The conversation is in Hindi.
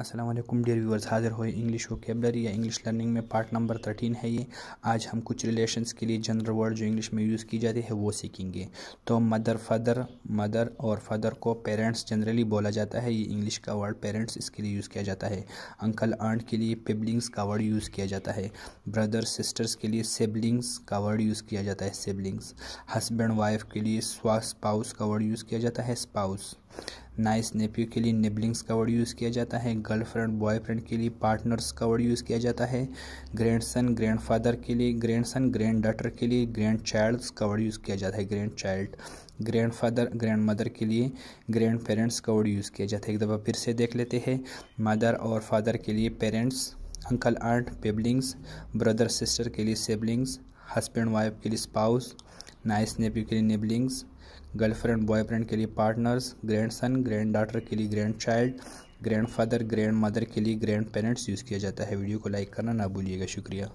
असलम डियर व्यूवर्स हाज़िर हुए इंग्लिश वोकेबलरी या इंग्लिश लर्निंग में पार्ट नंबर थर्टीन है ये आज हम कुछ रिलेशंस के लिए जनरल वर्ड जो इंग्लिश में यूज़ की जाती है वो सीखेंगे तो मदर फादर मदर और फादर को पेरेंट्स जनरली बोला जाता है ये इंग्लिश का वर्ड पेरेंट्स इसके लिए यूज़ किया जाता है अंकल आंट के लिए पिबलिंग्स का वर्ड यूज़ किया जाता है ब्रदर सिस्टर्स के लिए सिबलिंग्स का वर्ड यूज़ किया जाता है सिबलिंग्स हस्बैंड वाइफ के लिए स्वास्पाउस का वर्ड यूज़ किया जाता है स्पाउस नाइस नेपियो के लिए निबलिंग्स का वर्ड यूज़ किया जाता है गर्लफ्रेंड बॉयफ्रेंड के लिए पार्टनर्स का वर्ड यूज़ किया जाता है ग्रैंड सन ग्रैंड फादर के लिए ग्रैंड सन ग्रैंड डॉटर के लिए ग्रैंड चाइल्ड्स का वर्ड यूज़ किया जाता है grandchild grandfather grandmother के लिए ग्रैंड पेरेंट्स का वर्ड यूज़ किया जाता है एक दफ़ा फिर से देख लेते हैं मदर और फादर के लिए parents uncle aunt siblings brother sister के लिए सेबलिंग्स हस्बैंड वाइफ के लिए स्पाउस नाइस नेपी के लिए नेबलिंग्स गर्लफ्रेंड बॉयफ्रेंड के लिए partners grandson granddaughter के लिए grandchild grandfather grandmother के लिए ग्रैंड पेरेंट्स यूज़ किया जाता है वीडियो को लाइक करना ना भूलिएगा शुक्रिया